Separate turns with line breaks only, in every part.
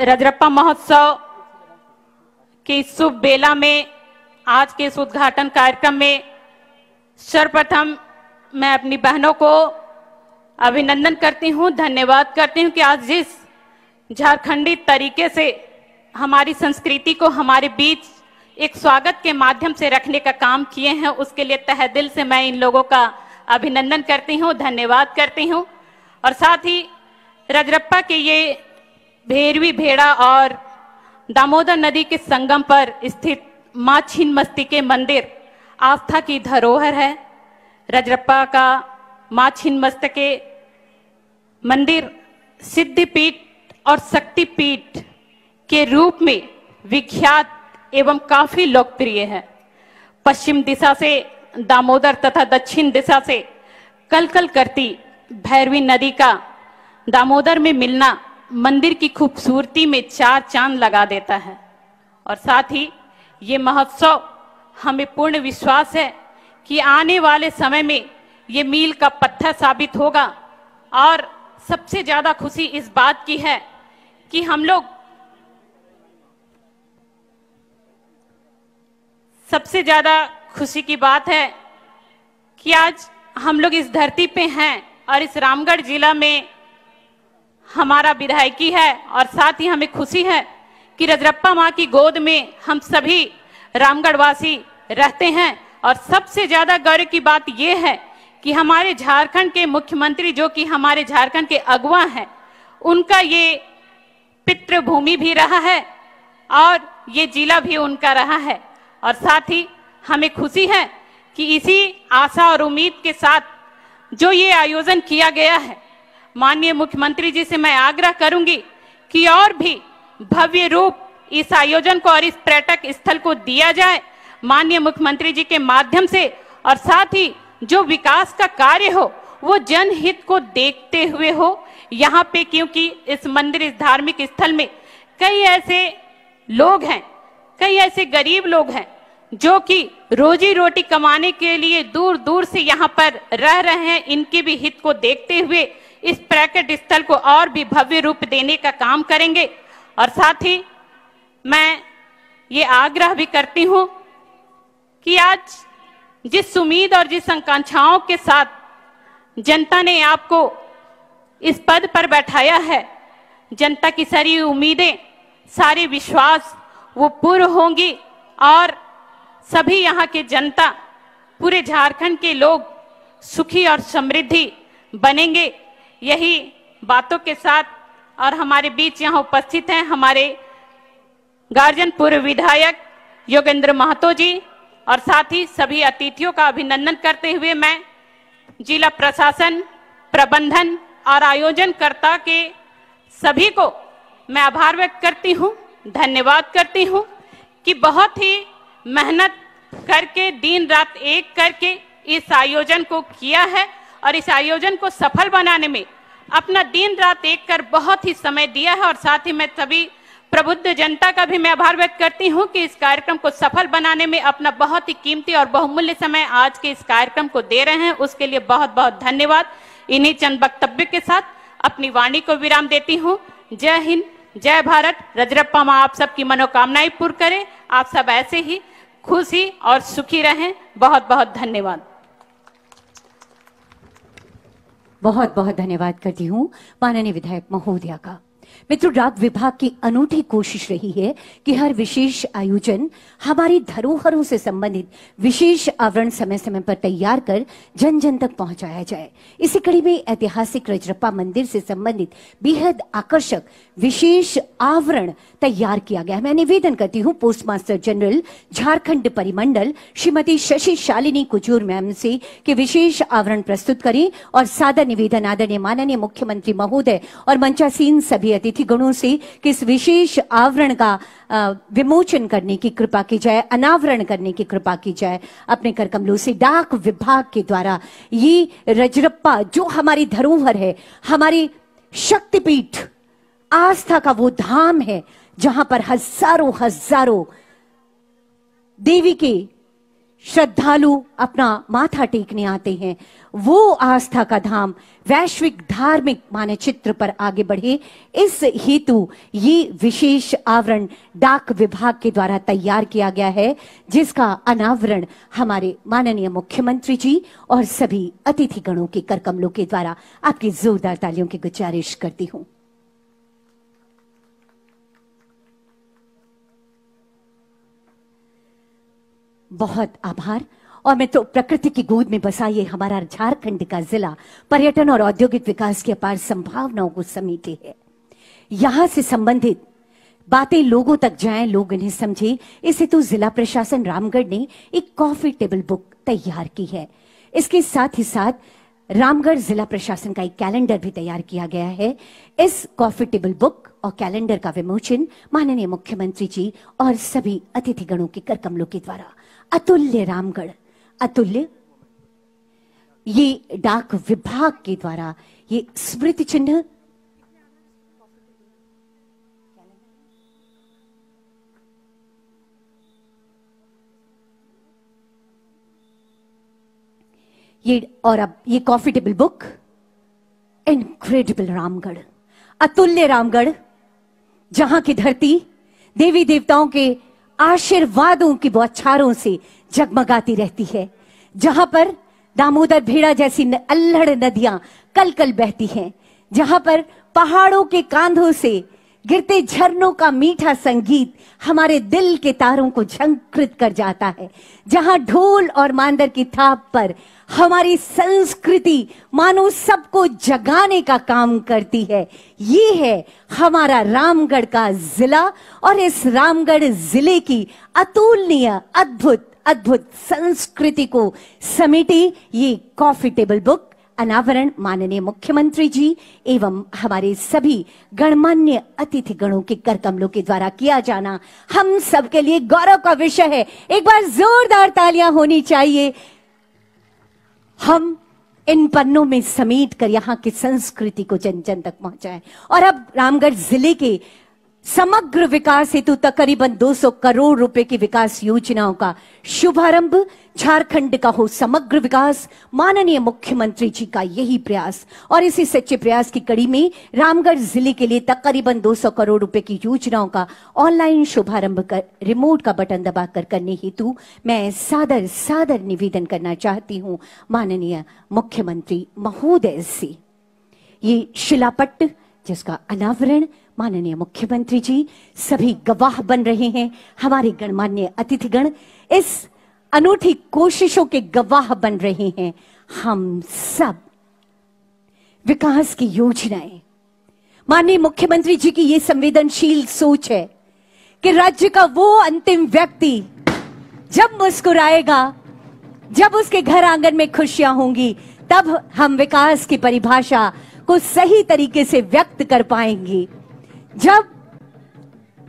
रजरप्पा महोत्सव की शुभ बेला में आज के इस उद्घाटन कार्यक्रम में सर्वप्रथम मैं अपनी बहनों को अभिनंदन करती हूं धन्यवाद करती हूं कि आज जिस झारखंडी तरीके से हमारी संस्कृति को हमारे बीच एक स्वागत के माध्यम से रखने का काम किए हैं उसके लिए तह दिल से मैं इन लोगों का अभिनंदन करती हूं धन्यवाद करती हूं और साथ ही रजरप्पा के ये भेरवी भेड़ा और दामोदर नदी के संगम पर स्थित माँ छिन्मस्ती के मंदिर आस्था की धरोहर है रजरप्पा का माँ के मंदिर सिद्धिपीठ और शक्तिपीठ के रूप में विख्यात एवं काफी लोकप्रिय है पश्चिम दिशा से दामोदर तथा दक्षिण दिशा से कलकल करती भैरवी नदी का दामोदर में मिलना मंदिर की खूबसूरती में चार चांद लगा देता है और साथ ही ये महोत्सव हमें पूर्ण विश्वास है कि आने वाले समय में ये मील का पत्थर साबित होगा और सबसे ज़्यादा खुशी इस बात की है कि हम लोग सबसे ज़्यादा खुशी की बात है कि आज हम लोग इस धरती पे हैं और इस रामगढ़ जिला में हमारा विधायकी है और साथ ही हमें खुशी है कि रजरप्पा माँ की गोद में हम सभी रामगढ़वासी रहते हैं और सबसे ज्यादा गौरव की बात यह है कि हमारे झारखंड के मुख्यमंत्री जो कि हमारे झारखंड के अगुआ हैं उनका ये पितृभूमि भी रहा है और ये जिला भी उनका रहा है और साथ ही हमें खुशी है कि इसी आशा और उम्मीद के साथ जो ये आयोजन किया गया है माननीय मुख्यमंत्री जी से मैं आग्रह करूंगी कि और भी भव्य रूप इस आयोजन को और इस पर्यटक स्थल को दिया जाए माननीय मुख्यमंत्री जी के माध्यम से और साथ ही जो विकास का कार्य हो वो जनहित को देखते हुए हो यहाँ पे क्योंकि इस मंदिर इस धार्मिक स्थल में कई ऐसे लोग हैं कई ऐसे गरीब लोग हैं जो कि रोजी रोटी कमाने के लिए दूर दूर से यहाँ पर रह रहे हैं इनके भी हित को देखते हुए इस प्रकट स्थल को और भी भव्य रूप देने का काम करेंगे और साथ ही मैं ये आग्रह भी करती हूँ कि आज जिस उम्मीद और जिस आकांक्षाओं के साथ जनता ने आपको इस पद पर बैठाया है जनता की सारी उम्मीदें सारे विश्वास वो पूर्ण होंगी और सभी यहाँ के जनता पूरे झारखंड के लोग सुखी और समृद्धि बनेंगे यही बातों के साथ और हमारे बीच यहाँ उपस्थित हैं हमारे गार्जियन पूर्व विधायक योगेंद्र महतो जी और साथ ही सभी अतिथियों का अभिनंदन करते हुए मैं जिला प्रशासन प्रबंधन और आयोजनकर्ता के सभी को मैं आभार व्यक्त करती हूँ धन्यवाद करती हूँ कि बहुत ही मेहनत करके दिन रात एक करके इस आयोजन को किया है और इस आयोजन को सफल बनाने में अपना दिन रात एक कर बहुत ही समय दिया है और साथ ही मैं सभी प्रबुद्ध जनता का भी मैं आभार व्यक्त करती हूँ कि इस कार्यक्रम को सफल बनाने में अपना बहुत ही कीमती और बहुमूल्य समय आज के इस कार्यक्रम को दे रहे हैं उसके लिए बहुत बहुत धन्यवाद इन्हीं चंद वक्तव्य के साथ अपनी वाणी को विराम देती हूँ जय हिंद जय भारत रजरप्पा माँ आप सबकी मनोकामनाएं पूर्ण करें आप सब ऐसे ही खुशी और सुखी रहें बहुत बहुत धन्यवाद
बहुत बहुत धन्यवाद करती हूँ माननीय विधायक महोदया का मित्रों डाक विभाग की अनूठी कोशिश रही है कि हर विशेष आयोजन हमारी धरोहरों से संबंधित विशेष आवरण समय समय पर तैयार कर जन जन तक पहुंचाया जाए इसी कड़ी में ऐतिहासिक रजरप्पा मंदिर से संबंधित बेहद आकर्षक विशेष आवरण तैयार किया गया मैं निवेदन करती हूँ पोस्ट मास्टर जनरल झारखंड परिमंडल श्रीमती शशि शालिनी कुजूर मैम से कि विशेष आवरण प्रस्तुत करें और सादा निवेदन आदरणीय माननीय मुख्यमंत्री महोदय और मंचासीन सभी अतिथि अतिथि गणों से कि इस विशेष आवरण का विमोचन करने की कृपा की जाए अनावरण करने की कृपा की जाए अपने कर कमलों से डाक विभाग के द्वारा ये रजरप्पा जो हमारी धरोहर है हमारी शक्तिपीठ आस्था का वो धाम है जहां पर हजारों हजारों देवी के श्रद्धालु अपना माथा टेकने आते हैं वो आस्था का धाम वैश्विक धार्मिक मानचित्र पर आगे बढ़े इस हेतु ये विशेष आवरण डाक विभाग के द्वारा तैयार किया गया है जिसका अनावरण हमारे माननीय मुख्यमंत्री जी और सभी अतिथिगणों के करकमलों के द्वारा आपकी जोरदार तालियों की गुजारिश करती हूँ बहुत आभार और मैं तो प्रकृति की गोद में बसा ये हमारा झारखंड का जिला पर्यटन और औद्योगिक विकास की अपार संभावनाओं को समेटे है यहाँ से संबंधित बातें लोगों तक जाए लोग इन्हें समझे इसे तो जिला प्रशासन रामगढ़ ने एक कॉफी टेबल बुक तैयार की है इसके साथ ही साथ रामगढ़ जिला प्रशासन का एक कैलेंडर भी तैयार किया गया है इस कॉफी टेबल बुक और कैलेंडर का विमोचन माननीय मुख्यमंत्री जी और सभी अतिथिगणों के कर कमलों के द्वारा अतुल्य रामगढ़ अतुल्य ये डाक विभाग के द्वारा ये स्मृति चिन्ह ये और अब ये coffee table book incredible Ramgarh अतुल्य रामगढ़ जहां की धरती देवी देवताओं के आशीर्वादों की बौछारों से जगमगाती रहती है जहां पर दामोदर भेड़ा जैसी अल्हड़ नदियां कल कल बहती हैं जहां पर पहाड़ों के कांधों से गिरते झरनों का मीठा संगीत हमारे दिल के तारों को झंकृत कर जाता है जहां ढोल और मांदर की थाप पर हमारी संस्कृति मानो सबको जगाने का काम करती है ये है हमारा रामगढ़ का जिला और इस रामगढ़ जिले की अतुलनीय अद्भुत अद्भुत संस्कृति को समेटी ये कॉफी टेबल बुक अनावरण माननीय मुख्यमंत्री जी एवं हमारे सभी गणमान्य अतिथि गणों के कर कमलों के द्वारा किया जाना हम सबके लिए गौरव का विषय है एक बार जोरदार तालियां होनी चाहिए हम इन पन्नों में समेट कर यहाँ की संस्कृति को जन जन तक पहुंचाए और अब रामगढ़ जिले के समग्र विकास हेतु तकरीबन 200 करोड़ रुपए की विकास योजनाओं का शुभारंभ झारखंड का हो समग्र विकास माननीय मुख्यमंत्री जी का यही प्रयास और इसी सच्चे प्रयास की कड़ी में रामगढ़ जिले के लिए तकरीबन 200 करोड़ रुपए की योजनाओं का ऑनलाइन शुभारंभ कर रिमोट का बटन दबाकर करने हेतु मैं सादर सादर निवेदन करना चाहती हूँ माननीय मुख्यमंत्री महोदय से ये शिलापट्ट जिसका अनावरण माननीय मुख्यमंत्री जी सभी गवाह बन रहे हैं हमारे गणमान्य अतिथिगण इस अनूठी कोशिशों के गवाह बन रहे हैं हम सब विकास की योजनाएं माननीय मुख्यमंत्री जी की यह संवेदनशील सोच है कि राज्य का वो अंतिम व्यक्ति जब मुस्कुराएगा जब उसके घर आंगन में खुशियां होंगी तब हम विकास की परिभाषा को सही तरीके से व्यक्त कर पाएंगे जब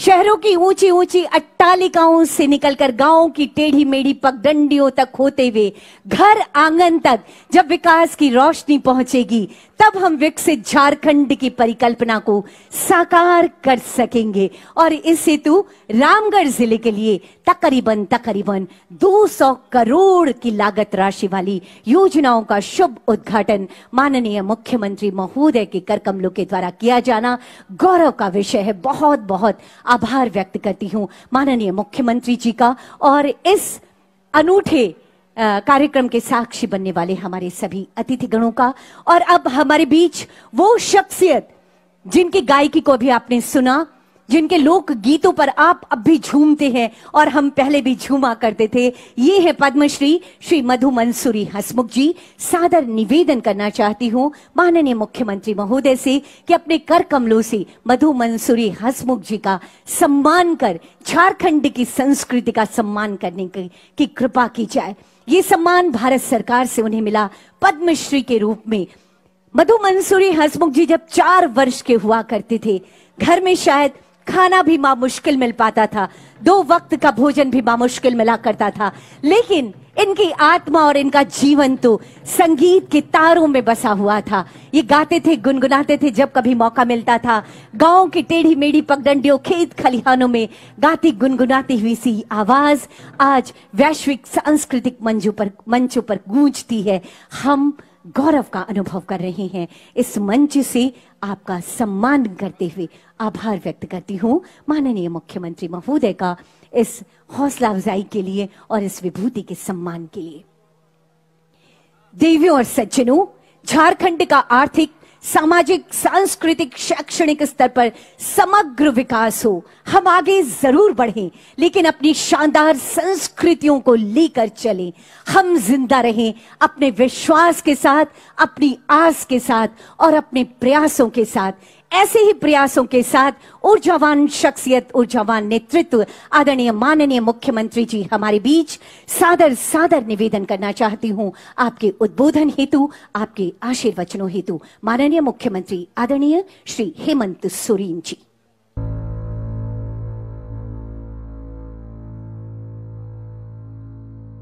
शहरों की ऊंची ऊंची अट्टालिकाओं से निकलकर गांव की टेढ़ी मेढ़ी पगडंडियों तक होते हुए घर आंगन तक जब विकास की रोशनी पहुंचेगी तब हम विकसित झारखंड की परिकल्पना को साकार कर सकेंगे और इस हेतु रामगढ़ जिले के लिए तकरीबन तकरीबन 200 करोड़ की लागत राशि वाली योजनाओं का शुभ उद्घाटन माननीय मुख्यमंत्री महोदय के कर कमलों के द्वारा किया जाना गौरव का विषय है बहुत बहुत आभार व्यक्त करती हूँ माननीय माननीय मुख्यमंत्री जी का और इस अनूठे कार्यक्रम के साक्षी बनने वाले हमारे सभी अतिथिगणों का और अब हमारे बीच वो शख्सियत जिनकी गायकी को भी आपने सुना जिनके लोक गीतों पर आप अब भी झूमते हैं और हम पहले भी झूमा करते थे ये है पद्मश्री श्री मधु मंसूरी हसमुख जी सादर निवेदन करना चाहती हूँ माननीय मुख्यमंत्री महोदय से कि अपने कर कमलों से मधु मंसूरी हसमुख जी का सम्मान कर झारखंड की संस्कृति का सम्मान करने की कृपा की जाए ये सम्मान भारत सरकार से उन्हें मिला पद्मश्री के रूप में मधु मंसूरी हसमुख जी जब चार वर्ष के हुआ करते थे घर में शायद खाना भी मुश्किल मिल पाता था दो वक्त का भोजन भी मुश्किल मिला करता था लेकिन इनकी आत्मा और इनका जीवन तो संगीत के तारों में बसा हुआ था ये गाते थे गुनगुनाते थे जब कभी मौका मिलता था गांव की टेढ़ी मेढ़ी पगडंडियों खेत खलिहानों में गाती गुनगुनाती हुई सी आवाज आज वैश्विक सांस्कृतिक मंचों पर मंचों पर गूंजती है हम गौरव का अनुभव कर रहे हैं इस मंच से आपका सम्मान करते हुए आभार व्यक्त करती हूँ माननीय मुख्यमंत्री महोदय का इस हौसला अफजाई के लिए और इस विभूति के सम्मान के लिए देवियों और सज्जनों झारखंड का आर्थिक सामाजिक सांस्कृतिक शैक्षणिक स्तर पर समग्र विकास हो हम आगे जरूर बढ़ें लेकिन अपनी शानदार संस्कृतियों को लेकर चलें हम जिंदा रहें अपने विश्वास के साथ अपनी आस के साथ और अपने प्रयासों के साथ ऐसे ही प्रयासों के साथ ऊर्जावान शख्सियत ऊर्जावान नेतृत्व आदरणीय माननीय मुख्यमंत्री जी हमारे बीच सादर सादर निवेदन करना चाहती हूँ आपके उद्बोधन हेतु आपके आशीर्वचनों हेतु माननीय मुख्यमंत्री आदरणीय श्री हेमंत सोरेन जी